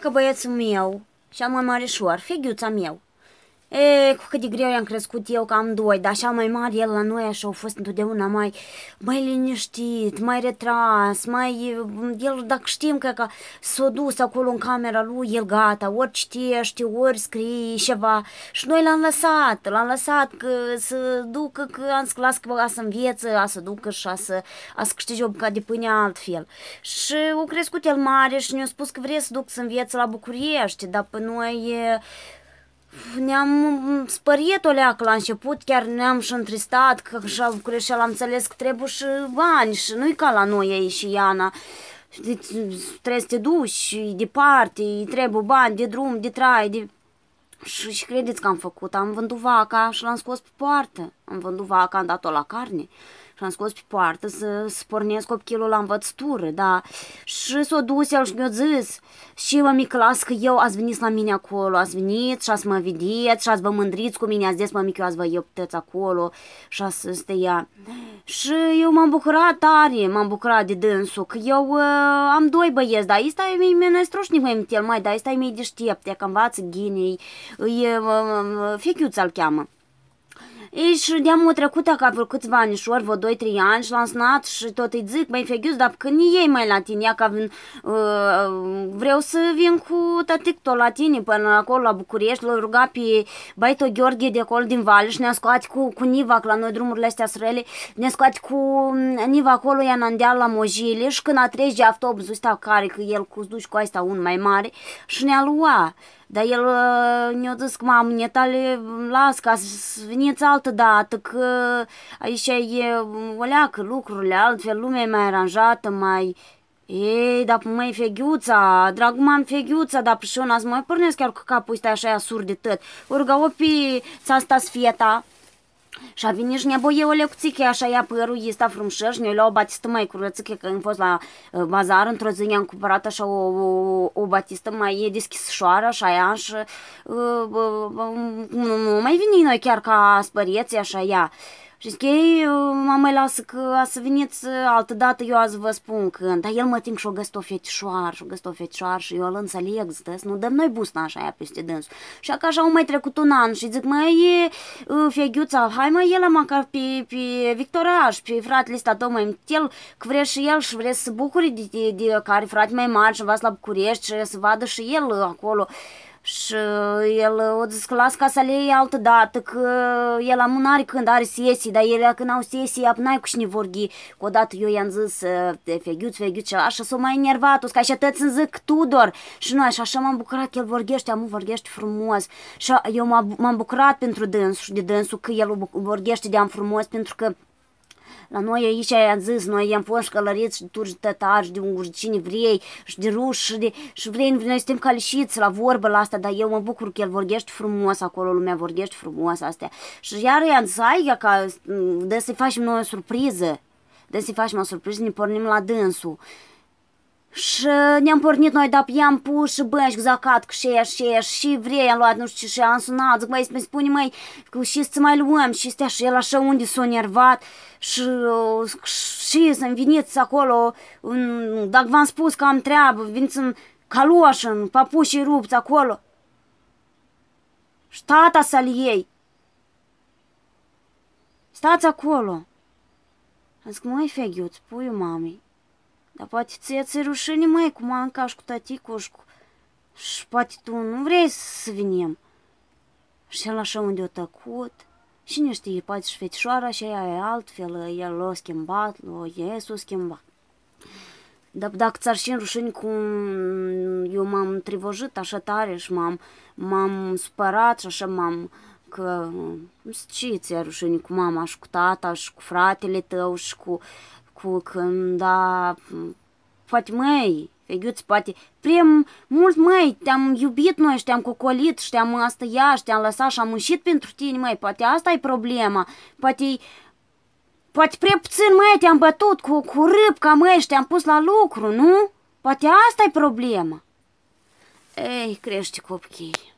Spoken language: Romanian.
Dacă băiețul meu, cea mai mare șoar, feghiuța meu, E, cu cât de greu i-am crescut eu cam doi, dar așa mai mari el la noi așa au fost întotdeauna mai, mai liniștit, mai retras, mai, el dacă știm că, că s-a dus acolo în camera lui, el gata, ori citește, ori scrie ceva și noi l-am lăsat, l-am lăsat că să ducă, că am sclas că a să învieță, a să ducă și a să, a să câștige o bucată de pâine altfel. Și au crescut el mare și ne-a spus că vrea să duc să învieță la București, dar pe noi e, ne-am spăriet o leac la început, chiar ne-am și întristat, că așa greșeala am înțeles că trebuie și bani și nu-i ca la noi ei și Iana. Deci, trebuie să te duci departe, trebuie bani de drum, de trai, de... Și, și credeți că am făcut? Am vândut vaca și l-am scos pe poartă. Am vândut vaca, am dat-o la carne. Și am scos pe poartă să, să pornesc copilul la învățătură, da. Și s-o dus el și mi-a zis, și mă las că eu ați venit la mine acolo, ați venit și ați mă vedeți și ați vă mândriți cu mine, ați zis, mă mic, eu ați vă iepteți acolo și ați să ea. Și eu m-am bucurat tare, m-am bucurat de dânsul, că eu uh, am doi băieți, dar ăsta e mai năstrușnic, mai mitel, mai, dar ăsta e mai deștept, e că învață ghinii, e, uh, fechiuța-l cheamă. Ei, și de-am trecută, ca vreo câțiva anișori, vă 2-3 ani, și l-am sunat și tot îi zic, băi, Fegius, dar când ei mai la tine, ia ca vin, uh, vreau să vin cu tatic tot la tine până acolo la București, l-a rugat pe Baito Gheorghe de acolo din Vale și ne-a scoat cu, cu Niva, la noi drumurile astea srele, ne-a scoat cu mm, Niva acolo, ea n la Mojile și când a trece de autobuzul ăsta care, că el cu duci cu asta un mai mare și ne-a luat. Dar el ne-a uh, zis că, mamă, ne tale, las ca să veniți altă dată, că aici e o leacă lucrurile, altfel lumea e mai aranjată, mai... Ei, dar mai feghiuța, dragul mam feghiuța, dar și eu n-ați mai pornesc chiar cu capul ăsta așa surd de tot. Urga opi, ți-a stat sfieta, și a venit și ne boie o lecție, așa ea părul ăsta și ne lua o batistă mai curățică, că am fost la bazar, într-o zi ne-am cumpărat așa o, o, o batistă mai e deschisșoară, așa ea, și uh, uh, nu mai veni noi chiar ca spărieți, așa ea. Uh, și zic, ei, mama lasă că a să veniți uh, altă dată, eu azi vă spun când. Dar el mă ating și o găsit o fetișoară, și o găsit o fetișoară și eu îl înțeleg, zic, nu dăm noi busna așa aia peste dânsul. Și că așa au mai trecut un an și zic, măi, uh, feghiuța, hai mă, el măcar pe, pe Victoraș, pe fratele ăsta tău mai el, că vrea și el și vrea să bucure de, de, de care frate mai mari și vas la București și să vadă și el acolo. Și el uh, o zis că las casa le iei altă dată, că el am are când are sesii, dar el când au sesii, ap n-ai cu cine vorbi. Că odată eu i-am zis, feghiuț, uh, feghiuț, așa s-o mai enervat, o ca și atât să-mi zic Tudor. Și noi, și așa m-am bucurat că el vorbește, amu vorghește frumos. Și eu m-am bucurat pentru dânsul de dânsul că el vorghește de-am frumos, pentru că la noi aici ai zis, noi i-am fost călăriți și de turci tătari și de unguri, cine vrei, și de ruși, și de... Și vrei, noi suntem calșiți la vorbă la asta, dar eu mă bucur că el vorbește frumos acolo, lumea vorbește frumos astea. Și iar i-am zis, ai, ca mm, de să-i facem noi o surpriză, de să-i facem o surpriză, ne pornim la dânsul. Și ne-am pornit noi, dar i-am pus și bănci cu zacat, cu și și și vrei am luat, nu știu ce, și am sunat, zic, băi, să-mi spune, măi, cu și să mai luăm, și stea și el așa unde s-a nervat, și, și să-mi veniți acolo, în, dacă v-am spus că am treabă, veniți în caloș, în papușii rupți acolo. Și tata să ei. Stați acolo. Am zis, măi, Feghiuț, puiul mamei, dar poate ți-a ți rușine, mai cu manca și cu tăticușcu. Și poate tu nu vrei să vinem Și el așa unde o tăcut. Și nu știe, poate și fetișoara și aia e altfel, el l-a schimbat, l-a ies, s-a schimbat. Dar dacă ți-ar și în rușini cum eu m-am trivojit așa tare și m-am, m-am supărat și așa m-am că ce ți-e rușini cu mama și cu tata și cu fratele tău și cu cu când a... Poate, măi, Feghiuț, poate, prim, mult, măi, te-am iubit noi și te-am cocolit și te-am asta ia și te-am lăsat și am ușit pentru tine, măi, poate asta e problema, poate Poate prea puțin, măi, te-am bătut cu, cu râpca, măi, și te-am pus la lucru, nu? Poate asta e problema. Ei, crește copchii.